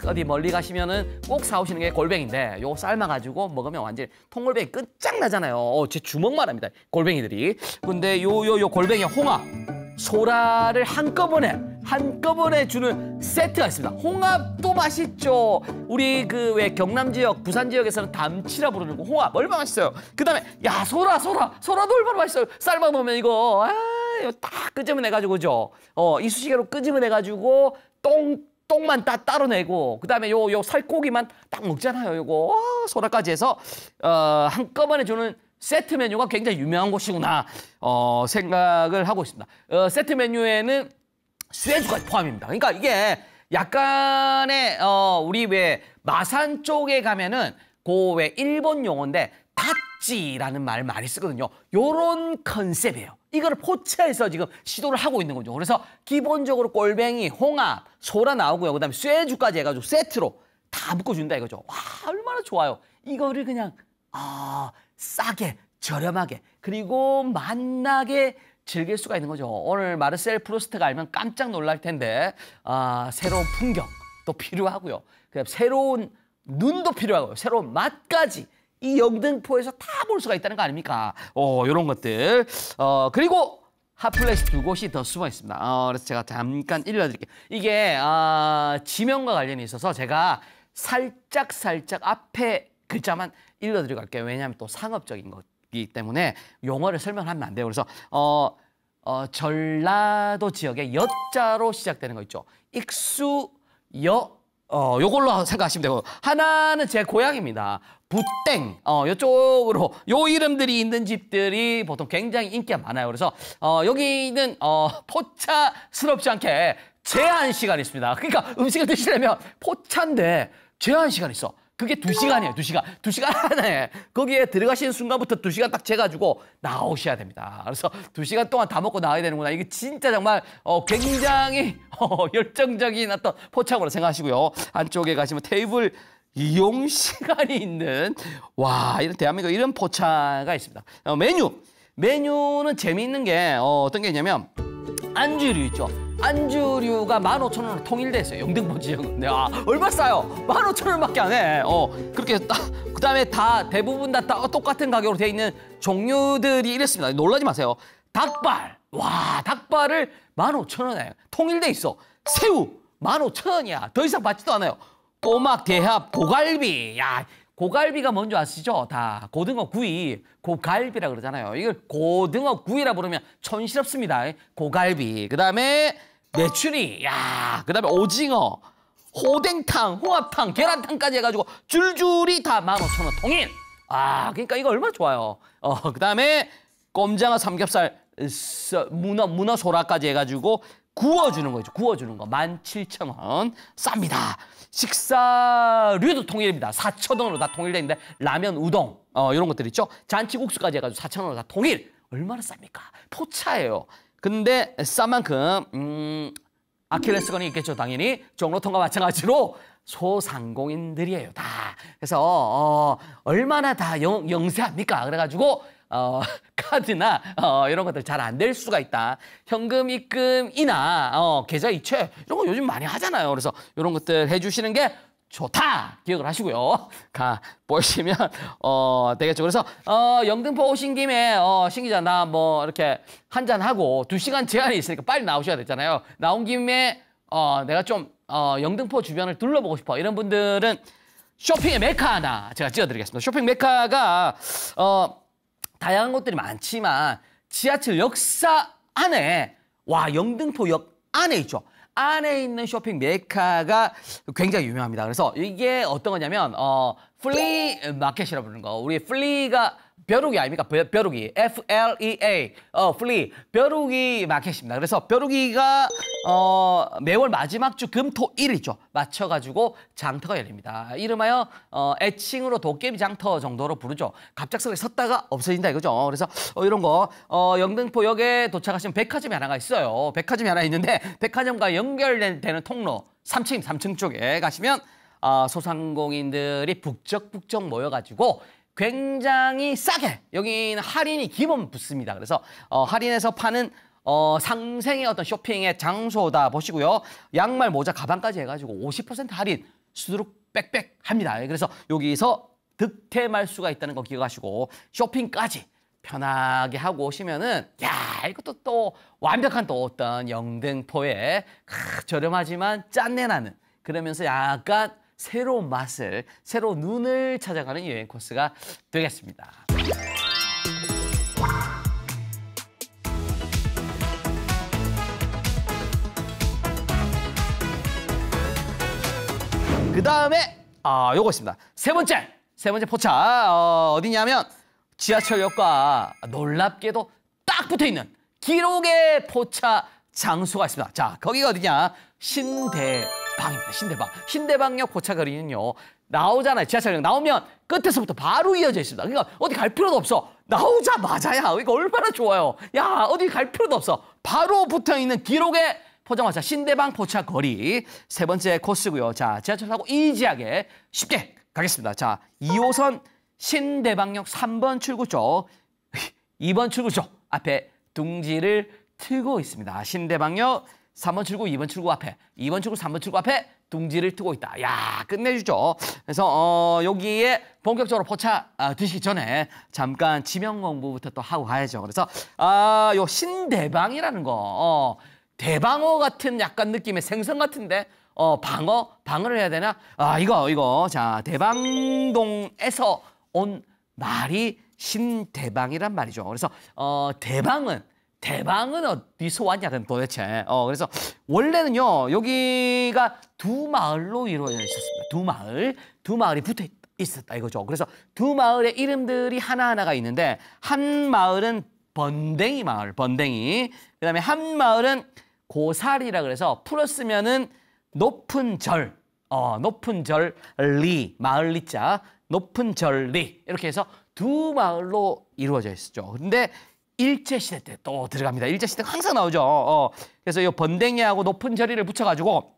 어디 멀리 가시면은 꼭 사오시는 게 골뱅인데 요거 삶아가지고 먹으면 완전 통골뱅이 끝장나잖아요. 어, 제 주먹만 합니다. 골뱅이들이. 근데 요 요 요 골뱅이 홍합 소라를 한꺼번에 한꺼번에 주는 세트가 있습니다. 홍합도 맛있죠. 우리 그 왜 경남 지역, 부산 지역에서는 담치라 부르는 거 홍합 얼마나 맛있어요. 그다음에 야 소라 소라 소라도 얼마나 맛있어요. 쌀아넣으면 이거 아, 이거 딱 끄집어 내 가지고 그죠. 어 이쑤시개로 끄집어 내 가지고 똥 똥만 딱 따로 내고 그다음에 요 요 살코기만 딱 먹잖아요. 요거 아, 소라까지 해서 어 한꺼번에 주는 세트 메뉴가 굉장히 유명한 곳이구나 어, 생각을 하고 있습니다. 어, 세트 메뉴에는 스웨즈까지 포함입니다. 그러니까 이게 약간의 어, 우리 왜 마산 쪽에 가면은 고왜 그 일본 용어인데 팥지라는 말 많이 쓰거든요. 요런 컨셉이에요. 이걸 포차해서 지금 시도를 하고 있는 거죠. 그래서 기본적으로 꼴뱅이, 홍합, 소라 나오고요. 그다음에 쇠주까지 해가지고 세트로 다 묶어준다 이거죠. 와 얼마나 좋아요. 이거를 그냥 아 싸게 저렴하게 그리고 만나게 즐길 수가 있는 거죠. 오늘 마르셀 프로스트가 알면 깜짝 놀랄 텐데 아, 새로운 풍경도 필요하고요. 그다음 새로운 눈도 필요하고요. 새로운 맛까지 이 영등포에서 다 볼 수가 있다는 거 아닙니까? 오, 어, 이런 것들. 어, 그리고 핫플레이스 두 곳이 더 숨어 있습니다. 어, 그래서 제가 잠깐 일러드릴게요. 이게 어, 지명과 관련이 있어서 제가 살짝살짝 살짝 앞에 글자만 읽어드리고 갈게요. 왜냐하면 또 상업적인 거기 때문에 용어를 설명하면 안 돼요. 그래서 어, 어 전라도 지역의 여자로 시작되는 거 있죠. 익수 여 어, 요걸로 생각하시면 되고 하나는 제 고향입니다. 부땡 어, 요쪽으로 요 이름들이 있는 집들이 보통 굉장히 인기가 많아요. 그래서 어, 여기는 어, 포차스럽지 않게 제한 시간이 있습니다. 그러니까 음식을 드시려면 포차인데 제한 시간 이 있어. 그게 두시간이에요두시간두시간 안에 거기에 들어가시는 순간부터 두시간딱 재가지고 나오셔야 됩니다. 그래서 두시간 동안 다 먹고 나와야 되는구나. 이게 진짜 정말 어, 굉장히 어, 열정적인 어떤 포착으로 생각하시고요. 안쪽에 가시면 테이블 이용 시간이 있는 와 이런 대한민국 이런 포차가 있습니다. 어, 메뉴 메뉴는 재미있는 게 어, 어떤 게 있냐면 안주류 있죠. 안주류가 만 오천 원으로 통일됐어요. 영등포 지역은. 아, 얼마 싸요? 만 오천 원밖에 안 해. 어, 그렇게 딱, 그 다음에 다, 대부분 다, 다 똑같은 가격으로 돼 있는 종류들이 이랬습니다. 놀라지 마세요. 닭발. 와, 닭발을 만 오천 원에 통일돼 있어. 새우. 만 오천 원이야. 더 이상 받지도 않아요. 꼬막, 대합, 고갈비. 야, 고갈비가 뭔지 아시죠? 다 고등어 구이, 고갈비라 그러잖아요. 이걸 고등어 구이라 부르면 촌스럽습니다. 고갈비. 그다음에 메추리. 야, 그다음에 오징어, 호댕탕, 홍합탕, 계란탕까지 해 가지고 줄줄이 다 만 오천 원 통일. 아, 그러니까 이거 얼마나 좋아요. 어, 그다음에 꼼장어 삼겹살 문어 문어 소라까지 해 가지고 구워주는 거죠. 구워주는 거. 만 칠천 원 쌉니다. 식사류도 통일입니다. 4 0 0 0 원으로 다 통일되는데 라면, 우동 어, 이런 것들 있죠. 잔치국수까지 해가지고 4 0 0 0 원으로 다 통일. 얼마나 쌉니까? 포차예요. 근데 싼 만큼 음, 아킬레스건이 있겠죠 당연히 종로통과 마찬가지로 소상공인들이에요 다 그래서 어, 얼마나 다 영, 영세합니까 그래가지고 어, 카드나 어, 이런 것들 잘 안 될 수가 있다. 현금 입금이나 어, 계좌 이체 이런 거 요즘 많이 하잖아요. 그래서 이런 것들 해주시는 게 좋다 기억을 하시고요. 가 보시면 어 되겠죠. 그래서 어 영등포 오신 김에 어 신기자 나뭐 이렇게 한잔 하고 두 시간 제한이 있으니까 빨리 나오셔야 되잖아요. 나온 김에 어 내가 좀어 영등포 주변을 둘러보고 싶어 이런 분들은 쇼핑의 메카 하나 제가 찍어드리겠습니다. 쇼핑 메카가 어 다양한 것들이 많지만 지하철 역사 안에 와 영등포역 안에 있죠. 안에 있는 쇼핑 메카가 굉장히 유명합니다. 그래서 이게 어떤 거냐면 어 플리 마켓이라고 부르는 거. 우리 플리가 벼룩이 아닙니까? 벼, 룩이 e 어, F-L-E-A, 어, 플리, 벼룩이 마켓입니다. 그래서 벼룩이가 어, 매월 마지막 주 금, 토, 일이죠. 맞춰가지고 장터가 열립니다. 이름하여 어, 애칭으로 도깨비 장터 정도로 부르죠. 갑작스럽게 섰다가 없어진다 이거죠. 그래서 어, 이런 거 어, 영등포역에 도착하시면 백화점이 하나가 있어요. 백화점이 하나 있는데 백화점과 연결되는 통로 3층, 3층 쪽에 가시면 어, 소상공인들이 북적북적 모여가지고 굉장히 싸게 여기는 할인이 기본 붙습니다. 그래서 어, 할인해서 파는 어, 상생의 어떤 쇼핑의 장소다 보시고요. 양말, 모자, 가방까지 해가지고 50% 할인 수두룩 빽빽합니다. 그래서 여기서 득템할 수가 있다는 거 기억하시고 쇼핑까지 편하게 하고 오시면은 야 이것도 또 완벽한 또 어떤 영등포에 크, 저렴하지만 짠내 나는 그러면서 약간 새로운 맛을, 새로운 눈을 찾아가는 여행 코스가 되겠습니다. 그 다음에 아요것입니다세 번째, 세 번째 포차 어, 어디냐면 지하철역과 놀랍게도 딱 붙어 있는 기록의 포차 장소가 있습니다. 자 거기가 어디냐? 신대 신대방입니다. 신대방. 신대방역 고차거리는요. 나오잖아요. 지하철역 나오면 끝에서부터 바로 이어져 있습니다. 그러니까 어디 갈 필요도 없어. 나오자마자야. 이거 그러니까 얼마나 좋아요. 야 어디 갈 필요도 없어. 바로 붙어있는 기록에 포장하자 신대방 포차 거리 세 번째 코스고요. 자 지하철 타고 이지하게 쉽게 가겠습니다. 자 2호선 신대방역 3번 출구 쪽 2번 출구 쪽 앞에 둥지를 틀고 있습니다. 신대방역 3번 출구, 2번 출구 앞에, 2번 출구, 3번 출구 앞에 둥지를 트고 있다. 야, 끝내주죠. 그래서 어, 여기에 본격적으로 포차 아, 드시기 전에 잠깐 지명 공부부터 또 하고 가야죠. 그래서 아, 요 신대방이라는 거, 어, 대방어 같은 약간 느낌의 생선 같은데 어, 방어, 방어를 해야 되나? 아, 이거, 이거. 자, 대방동에서 온 말이 신대방이란 말이죠. 그래서 어, 대방은 대방은 어디서 왔냐 그럼 도대체 어 그래서 원래는요 여기가 두 마을로 이루어져 있었습니다 두 마을 두 마을이 붙어 있었다 이거죠 그래서 두 마을의 이름들이 하나하나가 있는데 한 마을은 번댕이 마을 번댕이 그다음에 한 마을은 고사리라 그래서 풀어 쓰면은 높은 절 어, 높은 절리 마을리자 높은 절리 이렇게 해서 두 마을로 이루어져 있었죠. 근데 일제시대 때 또 들어갑니다. 일제시대가 항상 나오죠. 어, 그래서 이 번댕이하고 높은 저리를 붙여가지고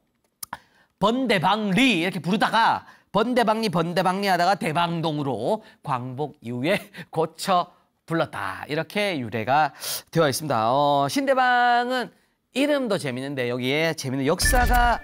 번대방리 이렇게 부르다가 번대방리 번대방리 하다가 대방동으로 광복 이후에 고쳐 불렀다. 이렇게 유래가 되어 있습니다. 어, 신대방은 이름도 재밌는데 여기에 재밌는 역사가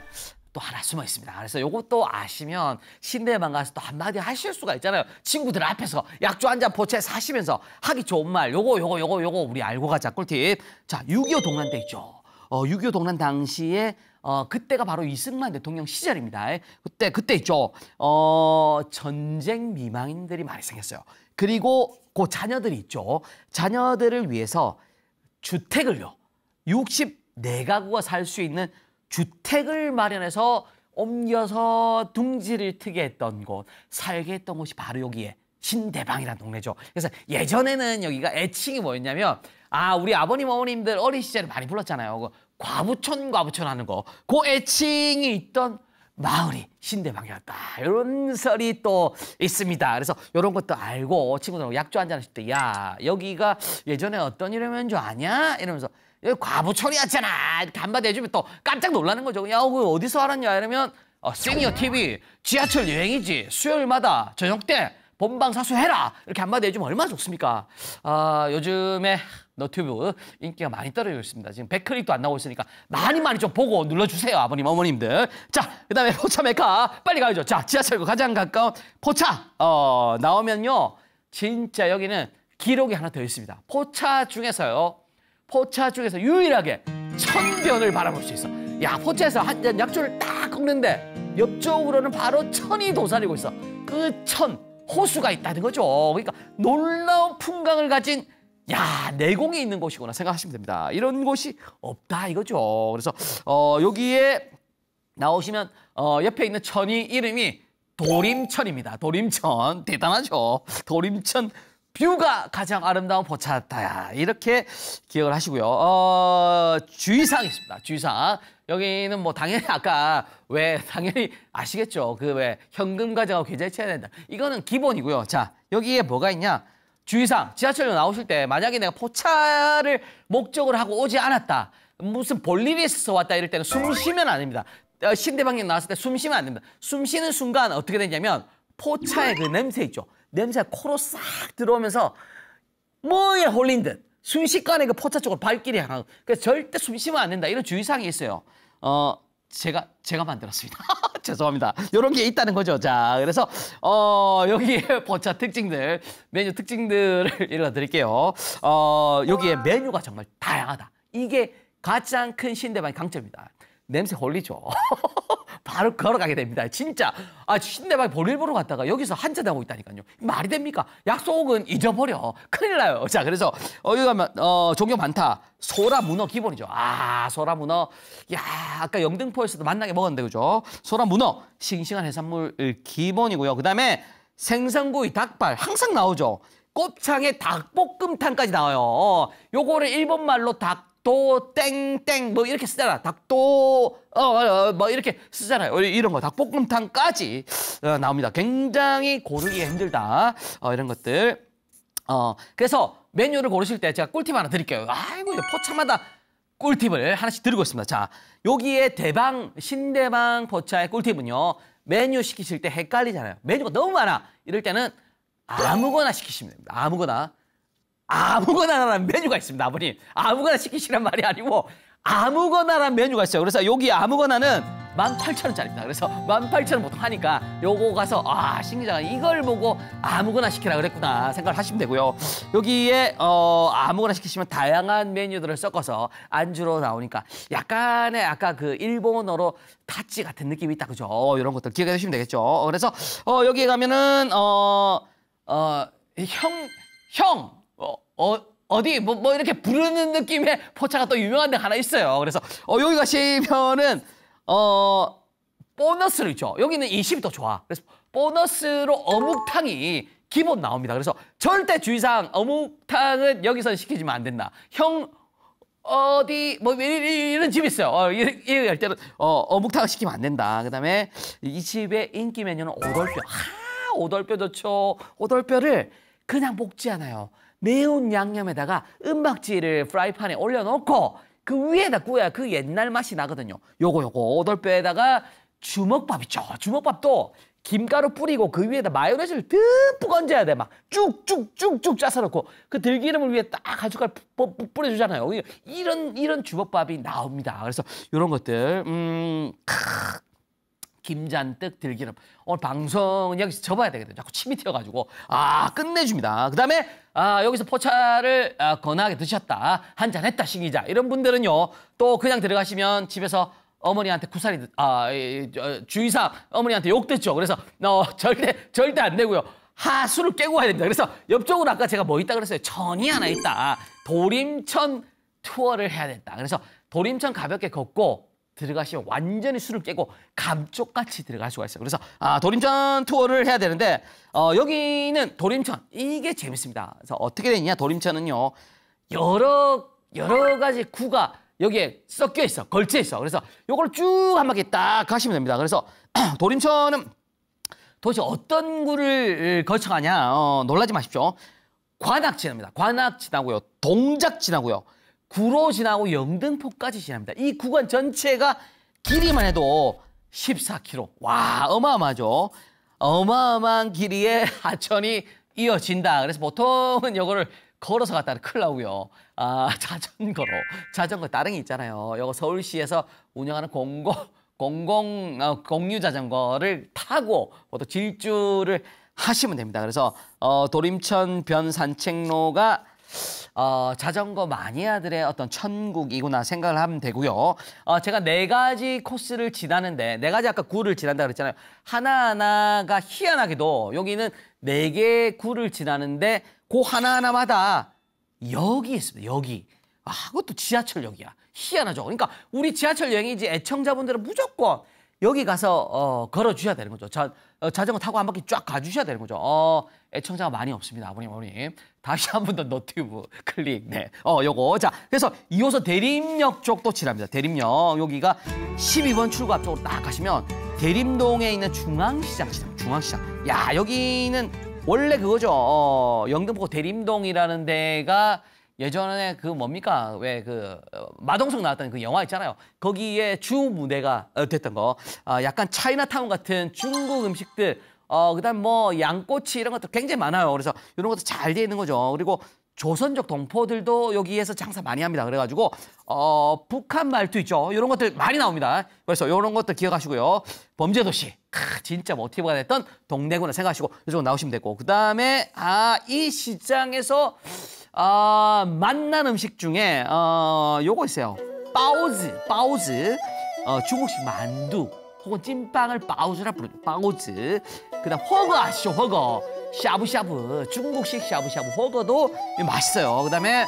또 하나 숨어 있습니다. 그래서 요것도 아시면 신대만 가서 또 한마디 하실 수가 있잖아요. 친구들 앞에서 약주 한 잔 보채 사시면서 하기 좋은 말 요거 요거 요거 요거 우리 알고 가자 꿀팁. 자, 6.25 동란때 있죠. 어, 6.25 동란 당시에 어, 그때가 바로 이승만 대통령 시절입니다. 그때 그때 있죠. 어, 전쟁 미망인들이 많이 생겼어요. 그리고 그 자녀들이 있죠. 자녀들을 위해서 주택을요. 64가구가 살 수 있는 주택을 마련해서 옮겨서 둥지를 트게 했던 곳, 살게 했던 곳이 바로 여기에 신대방이라는 동네죠. 그래서 예전에는 여기가 애칭이 뭐였냐면 아 우리 아버님 어머님들 어린 시절에 많이 불렀잖아요. 그 과부촌 과부촌 하는 거. 그 애칭이 있던 마을이 신대방이었다. 이런 설이 또 있습니다. 그래서 이런 것도 알고 친구들하고 약주 한잔 하실 때야 여기가 예전에 어떤 이름인 줄 아냐? 이러면서 예, 과부 처리했잖아. 이렇게 한마디 해주면 또 깜짝 놀라는 거죠. 야, 그 어디서 알았냐? 이러면 어, 시니어 TV, 지하철 여행이지. 수요일마다 저녁 때 본방사수해라. 이렇게 한마디 해주면 얼마나 좋습니까? 아, 요즘에 너튜브 인기가 많이 떨어지 있습니다. 지금 백클릭도 안 나오고 있으니까 많이 많이 좀 보고 눌러주세요. 아버님, 어머님들. 자, 그 다음에 포차 메카. 빨리 가야죠. 자, 지하철 그 가장 가까운 포차. 어, 나오면요. 진짜 여기는 기록이 하나 더 있습니다. 포차 중에서요. 포차 중에서 유일하게 천변을 바라볼 수 있어. 야, 포차에서 한약줄를딱 꺾는데 옆쪽으로는 바로 천이 도사리고 있어. 그 천, 호수가 있다는 거죠. 그러니까 놀라운 풍광을 가진 야, 내공이 있는 곳이구나 생각하시면 됩니다. 이런 곳이 없다 이거죠. 그래서 어, 여기에 나오시면 어, 옆에 있는 천이 이름이 도림천입니다. 도림천 대단하죠. 도림천 뷰가 가장 아름다운 포차다야 이렇게 기억을 하시고요. 어, 주의사항 있습니다. 주의사항. 여기는 뭐 당연히 아까 왜 당연히 아시겠죠. 그 왜 현금 가져가고 계좌에 채야 된다. 이거는 기본이고요. 자 여기에 뭐가 있냐. 주의사항. 지하철로 나오실 때 만약에 내가 포차를 목적으로 하고 오지 않았다. 무슨 볼일이 있어서 왔다 이럴 때는 숨 쉬면 안 됩니다. 어, 신대방역 나왔을 때 숨 쉬면 안 됩니다. 숨 쉬는 순간 어떻게 되냐면 포차의 그 냄새 있죠. 냄새가 코로 싹 들어오면서 뭐에 홀린 듯 순식간에 그 포차 쪽으로 발길이 향하고 그래서 절대 숨 쉬면 안 된다 이런 주의사항이 있어요. 어 제가 제가 만들었습니다. 죄송합니다. 이런 게 있다는 거죠. 자 그래서 어 여기에 포차 특징들 메뉴 특징들을 읽어드릴게요. 어 여기에 메뉴가 정말 다양하다. 이게 가장 큰 신대방의 강점입니다. 냄새 홀리죠. 바로 걸어가게 됩니다. 진짜. 아, 신대방 볼일 보러 갔다가 여기서 한잔 하고 있다니까요. 말이 됩니까? 약속은 잊어버려. 큰일 나요. 자, 그래서 어, 여기 가면 어, 종교 많다. 소라 문어 기본이죠. 아, 소라 문어. 야, 아까 영등포에서도 만나게 먹었는데 그죠? 소라 문어 싱싱한 해산물 기본이고요. 그다음에 생선구이 닭발 항상 나오죠. 곱창에 닭볶음탕까지 나와요. 요거를 일본말로 닭 닭도 땡땡 뭐 이렇게 쓰잖아. 닭도 어뭐 어, 어, 이렇게 쓰잖아요. 이런 거 닭볶음탕까지 어, 나옵니다. 굉장히 고르기 힘들다. 어, 이런 것들. 어 그래서 메뉴를 고르실 때 제가 꿀팁 하나 드릴게요. 아이고 이제 포차마다 꿀팁을 하나씩 드리고 있습니다. 자 여기에 대방 신대방 포차의 꿀팁은요. 메뉴 시키실 때 헷갈리잖아요. 메뉴가 너무 많아. 이럴 때는 아무거나 시키시면 됩니다. 아무거나. 아무거나라는 메뉴가 있습니다, 아버님. 아무거나 시키시란 말이 아니고 아무거나라는 메뉴가 있어요. 그래서 여기 아무거나는 만 팔천 원짜리입니다 그래서 만 팔천 원 보통 하니까 요거 가서 아, 신기하다 이걸 보고 아무거나 시키라 그랬구나 생각을 하시면 되고요. 여기에 어, 아무거나 시키시면 다양한 메뉴들을 섞어서 안주로 나오니까 약간의 아까 그 일본어로 타찌 같은 느낌이 있다. 그죠? 어, 이런 것들 기억해 주시면 되겠죠. 그래서 어, 여기에 가면은 어, 어, 형, 형. 어, 어, 디 뭐, 뭐 이렇게 부르는 느낌의 포차가 또 유명한 데 하나 있어요. 그래서 어, 여기 가시면은 어 보너스로 있죠. 여기는 2 0이더 좋아. 그래서 보너스로 어묵탕이 기본 나옵니다. 그래서 절대 주의사항 어묵탕은 여기서 시키지면 안 된다. 형 어디 뭐 이런 집이 있어요. 어, 이럴 때는 어, 어묵탕 을 시키면 안 된다. 그다음에 이 집의 인기 메뉴는 오돌뼈. 하 오돌뼈 좋죠. 오돌뼈를 그냥 먹지 않아요. 매운 양념에다가 은박지를 프라이팬에 올려놓고 그 위에다 구워야 그 옛날 맛이 나거든요. 요거 요거 오돌뼈에다가 주먹밥 있죠. 주먹밥도 김가루 뿌리고 그 위에다 마요네즈를 듬뿍 얹어야 돼. 막 쭉쭉쭉쭉 짜서 넣고 그 들기름을 위에 딱 가죽알 뿌려주잖아요. 이런 이런 주먹밥이 나옵니다. 그래서 이런 것들 음 크. 김잔뜩 들기름. 오늘 방송 여기서 접어야 되겠다 자꾸 침이 튀어가지고 아 끝내줍니다. 그다음에 아 여기서 포차를 아, 건하게 드셨다 한 잔 했다 식이자 이런 분들은요 또 그냥 들어가시면 집에서 어머니한테 구사리 아 주의사 어머니한테 욕 듣죠. 그래서 너 어, 절대 절대 안 되고요. 하수를 깨고 가야 됩니다. 그래서 옆쪽으로 아까 제가 뭐 있다 그랬어요. 천이 하나 있다. 도림천 투어를 해야 된다. 그래서 도림천 가볍게 걷고 들어가시면 완전히 술을 깨고 감쪽같이 들어갈 수가 있어요. 그래서 아, 도림천 투어를 해야 되는데 어, 여기는 도림천 이게 재밌습니다. 그래서 어떻게 되냐 도림천은요 여러 여러 가지 구가 여기에 섞여 있어 걸쳐 있어. 그래서 요걸 쭉 한 바퀴 딱 가시면 됩니다. 그래서 도림천은 도대체 어떤 구를 거쳐가냐 어, 놀라지 마십시오. 관악지나입니다. 관악지나고요. 동작지나고요. 구로 지나고 영등포까지 지납니다. 이 구간 전체가 길이만 해도 14km. 와, 어마어마하죠. 어마어마한 길이의 하천이 이어진다. 그래서 보통은 이거를 걸어서 갔다가 큰일 나고요. 아, 자전거로. 자전거 다른 게 있잖아요. 이거 서울시에서 운영하는 공공, 공공, 어, 공유 자전거를 타고 또 질주를 하시면 됩니다. 그래서 어, 도림천 변 산책로가 어, 자전거 마니아들의 어떤 천국이구나 생각을 하면 되고요. 어, 제가 네 가지 코스를 지나는데 네 가지 아까 구를 지난다 그랬잖아요. 하나하나가 희한하게도 여기는 네 개의 구를 지나는데 그 하나하나마다 여기 있습니다. 여기. 아, 그것도 지하철역이야. 희한하죠. 그러니까 우리 지하철 여행이지 애청자분들은 무조건 여기 가서 어, 걸어 주셔야 되는 거죠. 자, 어, 자전거 타고 한 바퀴 쫙 가주셔야 되는 거죠. 어, 애청자가 많이 없습니다. 아버님, 어머님. 다시 한 번더 너튜브 클릭. 네. 어, 요거. 자, 그래서 2호선 대림역 쪽도 지합니다 대림역. 여기가 12번 출구 앞쪽으로 딱 가시면 대림동에 있는 중앙시장 시장, 중앙시장. 야, 여기는 원래 그거죠. 어, 영등포 대림동이라는 데가 예전에 그 뭡니까 왜그 어, 마동석 나왔던 그 영화 있잖아요 거기에 주 무대가 어, 됐던 거 아, 약간 차이나타운 같은 중국 음식들 어, 그다음 뭐 양꼬치 이런 것도 굉장히 많아요. 그래서 이런 것도 잘 돼 있는 거죠. 그리고 조선족 동포들도 여기에서 장사 많이 합니다. 그래가지고 어, 북한 말투 있죠. 이런 것들 많이 나옵니다. 그래서 이런 것들 기억하시고요. 범죄도시. 크, 진짜 모티브가 뭐 됐던 동네구나 생각하시고 이쪽으 나오시면 되고 그 다음에 아이 시장에서 아 만난 음식 중에 어 요거 있어요. 빠오즈, 빠오즈. 어, 중국식 만두. 혹은 찐빵을 바오즈라 부르죠. 바오즈. 그다음 허거 아시죠? 허거. 샤브샤브. 중국식 샤브샤브 허거도 맛있어요. 그다음에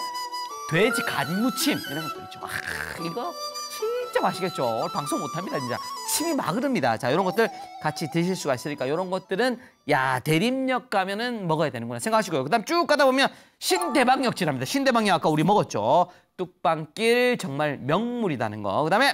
돼지 간무침 이런 것도 있죠. 아, 이거 진짜 맛있겠죠. 방송 못합니다, 진짜. 침이 막 흐릅니다. 자, 이런 것들 같이 드실 수가 있으니까 이런 것들은 야, 대림역 가면은 먹어야 되는구나 생각하시고요. 그 다음 쭉 가다 보면 신대방역 지랍니다 신대방역 아까 우리 먹었죠. 뚝방길 정말 명물이라는 거. 그 다음에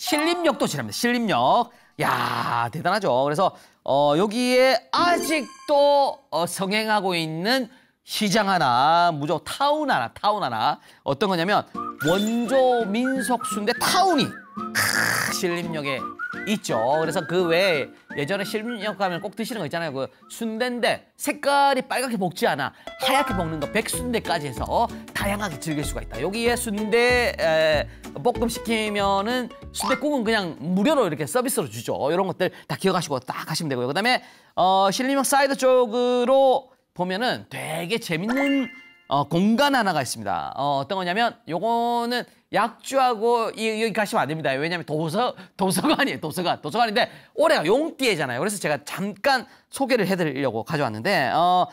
신림역도 지납니다. 신림역. 야 대단하죠. 그래서 어, 여기에 아직도 어, 성행하고 있는 시장 하나, 무조 타운 하나, 타운 하나. 어떤 거냐면 원조 민속순대 타운이 크, 신림역에 있죠. 그래서 그 외에 예전에 실력 가면 꼭 드시는 거 있잖아요. 그 순대인데 색깔이 빨갛게 먹지 않아 하얗게 먹는 거 백순대까지 해서 다양하게 즐길 수가 있다. 여기에 순대 에, 볶음 시키면은 순대국은 그냥 무료로 이렇게 서비스로 주죠. 이런 것들 다 기억하시고 딱 하시면 되고요. 그다음에 어, 실리명 사이드 쪽으로 보면은 되게 재밌는 어, 공간 하나가 있습니다. 어, 어떤 거냐면 요거는 약주하고 이, 여기 가시면 안 됩니다. 왜냐하면 도서, 도서관이에요. 도서관. 도서관인데 올해가 용띠해잖아요. 그래서 제가 잠깐 소개를 해드리려고 가져왔는데 어,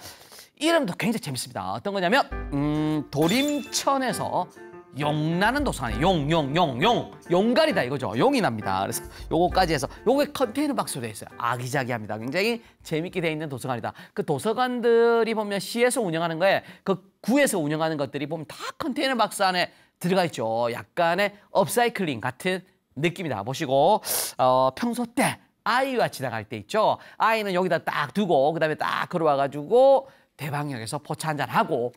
이름도 굉장히 재밌습니다. 어떤 거냐면 음, 도림천에서 용나는 도서관이 에요 용, 용, 용, 용. 용갈이다 이거죠. 용이 납니다. 그래서 요거까지 해서 요게 컨테이너 박스로 돼 있어요. 아기자기합니다. 굉장히 재밌게 돼 있는 도서관이다. 그 도서관들이 보면 시에서 운영하는 거에 그 구에서 운영하는 것들이 보면 다 컨테이너 박스 안에 들어가 있죠. 약간의 업사이클링 같은 느낌이다. 보시고 어, 평소 때 아이와 지나갈 때 있죠. 아이는 여기다 딱 두고 그다음에 딱 걸어와가지고 대방역에서 포차 한잔 하고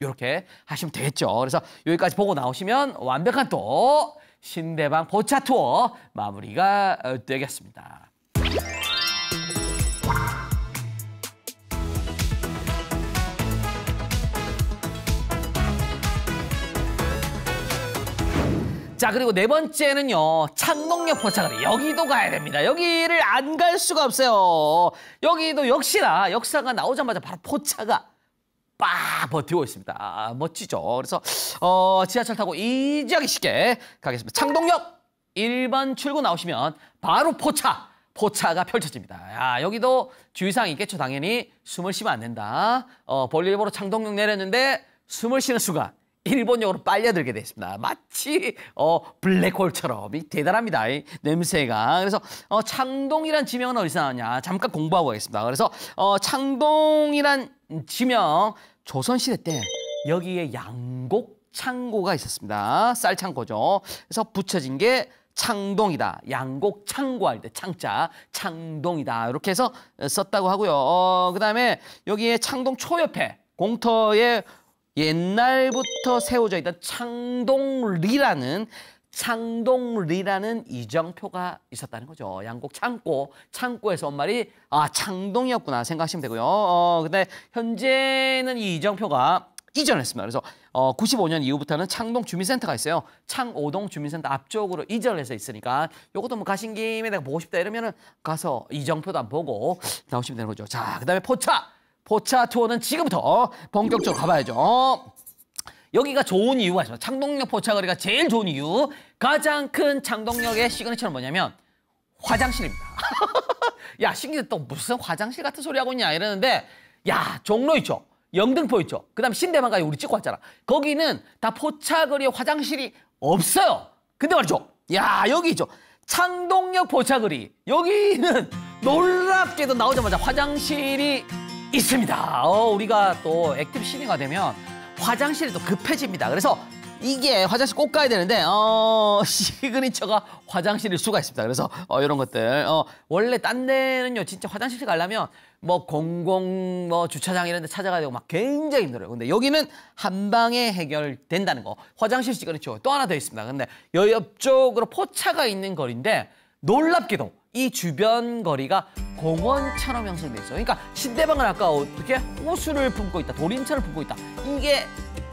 이렇게 하시면 되겠죠. 그래서 여기까지 보고 나오시면 완벽한 또 신대방 포차 투어 마무리가 어, 되겠습니다. 자 그리고 네 번째는요 창동역 포차거리 여기도 가야 됩니다 여기를 안 갈 수가 없어요 여기도 역시나 역사가 나오자마자 바로 포차가 빡 버티고 있습니다 아, 멋지죠 그래서 어, 지하철 타고 이지하기 쉽게 가겠습니다 창동역 1번 출구 나오시면 바로 포차 포차가 펼쳐집니다. 야, 여기도 주의사항이 있겠죠, 당연히. 숨을 쉬면 안 된다. 어, 볼일보러 창동역 내렸는데 숨을 쉬는 순간 일본역으로 빨려들게 됐습니다. 마치 어, 블랙홀처럼 이 대단합니다. 이 냄새가. 그래서 어, 창동이란 지명은 어디서 나왔냐? 잠깐 공부하고 가겠습니다. 그래서 어, 창동이란 지명 조선시대 때 여기에 양곡 창고가 있었습니다. 쌀 창고죠. 그래서 붙여진 게 창동이다. 양곡 창고할 때 창자 창동이다. 이렇게 해서 썼다고 하고요. 어, 그다음에 여기에 창동 초 옆에 공터에 옛날부터 세워져 있던 창동리라는 창동리라는 이정표가 있었다는 거죠. 양곡 창고, 창고에서 온 말이 아 창동이었구나 생각하시면 되고요. 어, 근데 현재는 이 이정표가 이전했습니다. 그래서 어, 95년 이후부터는 창동 주민센터가 있어요. 창오동 주민센터 앞쪽으로 이전해서 있으니까 요것도 뭐 가신 김에 내가 보고 싶다 이러면은 가서 이정표도 안 보고 나오시면 되는 거죠. 자, 그다음에 포차. 포차 투어는 지금부터 어? 본격적으로 가봐야죠. 어? 여기가 좋은 이유가 있어요. 창동역 포차거리가 제일 좋은 이유. 가장 큰 창동역의 시그니처는 뭐냐면 화장실입니다. 야, 신기해. 또 무슨 화장실 같은 소리 하고 있냐 이러는데 야, 종로 있죠? 영등포 있죠? 그 다음 신대만가지 우리 찍고 왔잖아. 거기는 다 포차거리에 화장실이 없어요. 근데 말이죠. 야, 여기 있죠? 창동역 포차거리. 여기는 놀랍게도 나오자마자 화장실이 있습니다. 어, 우리가 또 액티브 시니가 되면 화장실이 또 급해집니다. 그래서 이게 화장실 꼭 가야 되는데 어 시그니처가 화장실일 수가 있습니다. 그래서 어 이런 것들 어 원래 딴 데는요 진짜 화장실 가려면 뭐 공공 뭐 주차장 이런 데 찾아가야 되고 막 굉장히 힘들어요. 근데 여기는 한 방에 해결된다는 거. 화장실 시그니처 또 하나 더 있습니다. 근데 여 옆쪽으로 포차가 있는 거리인데 놀랍게도 이 주변 거리가 공원처럼 형성돼 있어. 그러니까 신대방은 아까 어떻게 호수를 품고 있다, 도림처를 품고 있다. 이게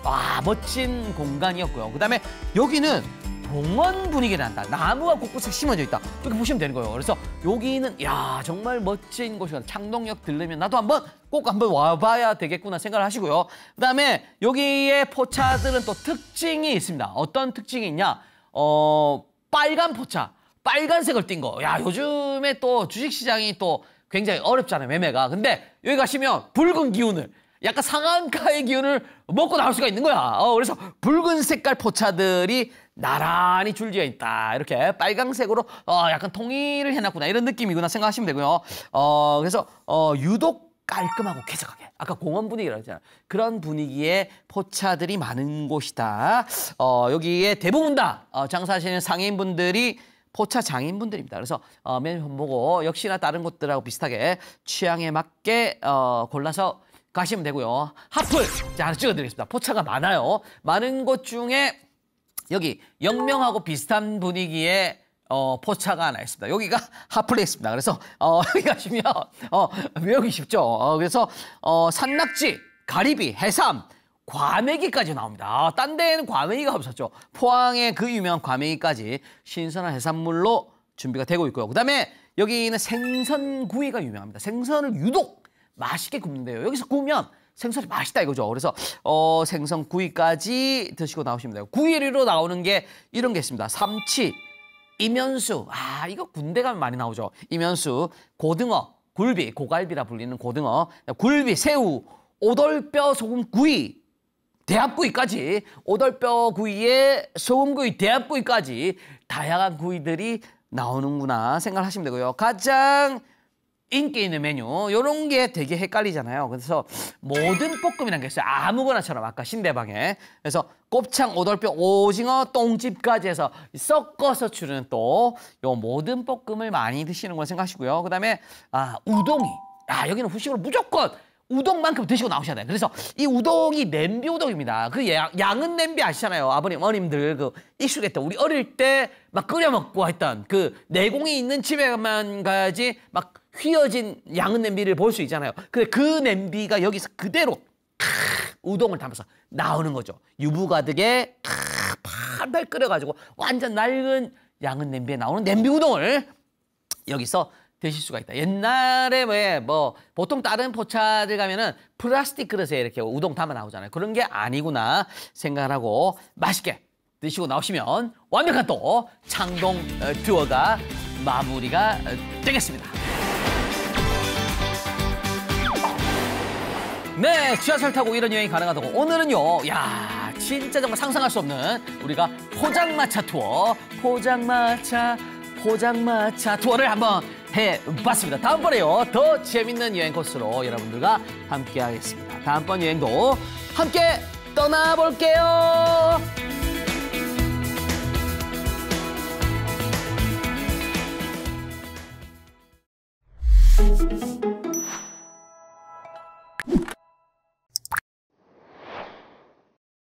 와 멋진 공간이었고요. 그다음에 여기는 공원 분위기 난다. 나무가 곳곳에 심어져 있다. 이렇게 보시면 되는 거예요. 그래서 여기는 야 정말 멋진 곳이다. 창동역 들르면 나도 한번 꼭 한번 와봐야 되겠구나 생각을 하시고요. 그다음에 여기에 포차들은 또 특징이 있습니다. 어떤 특징이 있냐? 어 빨간 포차. 빨간색을 띈 거. 야, 요즘에 또 주식시장이 또 굉장히 어렵잖아요, 매매가. 근데 여기 가시면 붉은 기운을 약간 상한가의 기운을 먹고 나올 수가 있는 거야. 어, 그래서 붉은 색깔 포차들이 나란히 줄지어 있다. 이렇게 빨강색으로 어, 약간 통일을 해놨구나. 이런 느낌이구나 생각하시면 되고요. 어, 그래서 어, 유독 깔끔하고 쾌적하게 아까 공원 분위기라 했잖아 그런 분위기에 포차들이 많은 곳이다 어, 여기에 대부분 다 어, 장사하시는 상인분들이 포차 장인분들입니다. 그래서 어, 메뉴 보고 역시나 다른 곳들하고 비슷하게 취향에 맞게 어, 골라서 가시면 되고요. 핫플 자 하나 찍어드리겠습니다. 포차가 많아요. 많은 곳 중에 여기 영명하고 비슷한 분위기에 어, 포차가 하나 있습니다. 여기가 핫플에 있습니다. 그래서 어, 여기 가시면 어, 외우기 쉽죠. 어, 그래서 어, 산낙지, 가리비, 해삼, 과메기까지 나옵니다. 아, 딴 데에는 과메기가 없었죠. 포항의 그 유명한 과메기까지 신선한 해산물로 준비가 되고 있고요. 그다음에 여기는 생선구이가 유명합니다. 생선을 유독 맛있게 굽는데요. 여기서 구우면 생선이 맛있다 이거죠. 그래서 어, 생선 구이까지 드시고 나오시면 돼요. 구이류로 나오는 게 이런 게 있습니다. 삼치, 이면수. 아, 이거 군대 가면 많이 나오죠. 이면수, 고등어, 굴비, 고갈비라 불리는 고등어, 굴비, 새우, 오돌뼈 소금 구이 대합구이까지 오돌뼈 구이에 소금구이 대합구이까지 다양한 구이들이 나오는구나 생각하시면 되고요. 가장 인기 있는 메뉴 이런 게 되게 헷갈리잖아요. 그래서 모든 볶음이란게 있어요. 아무거나처럼 아까 신대방에 그래서 곱창, 오돌뼈, 오징어, 똥집까지 해서 섞어서 주는 또요 모든 볶음을 많이 드시는 걸 생각하시고요. 그다음에 아 우동이 아 여기는 후식으로 무조건 우동만큼 드시고 나오셔야 돼요. 그래서 이 우동이 냄비 우동입니다. 그 양, 은 냄비 아시잖아요. 아버님, 어머님들 그 익숙했던 우리 어릴 때 막 끓여 먹고 했던 그 내공이 있는 집에만 가야지 막 휘어진 양은 냄비를 볼 수 있잖아요. 근데 그 냄비가 여기서 그대로 캬, 우동을 담아서 나오는 거죠. 유부 가득에 팔팔 끓여가지고 완전 낡은 양은 냄비에 나오는 냄비 우동을 여기서 드실 수가 있다. 옛날에 왜 뭐 보통 다른 포차들 가면은 플라스틱 그릇에 이렇게 우동 담아 나오잖아요. 그런 게 아니구나 생각을 하고 맛있게 드시고 나오시면 완벽한 또 창동 어, 듀어가 마무리가 어, 되겠습니다. 네, 지하철 타고 이런 여행이 가능하다고. 오늘은요, 야 진짜 정말 상상할 수 없는 우리가 포장마차 투어, 포장마차 포장마차 투어를 한번 해봤습니다. 다음번에요. 더 재밌는 여행 코스로 여러분들과 함께하겠습니다. 다음번 여행도 함께 떠나볼게요.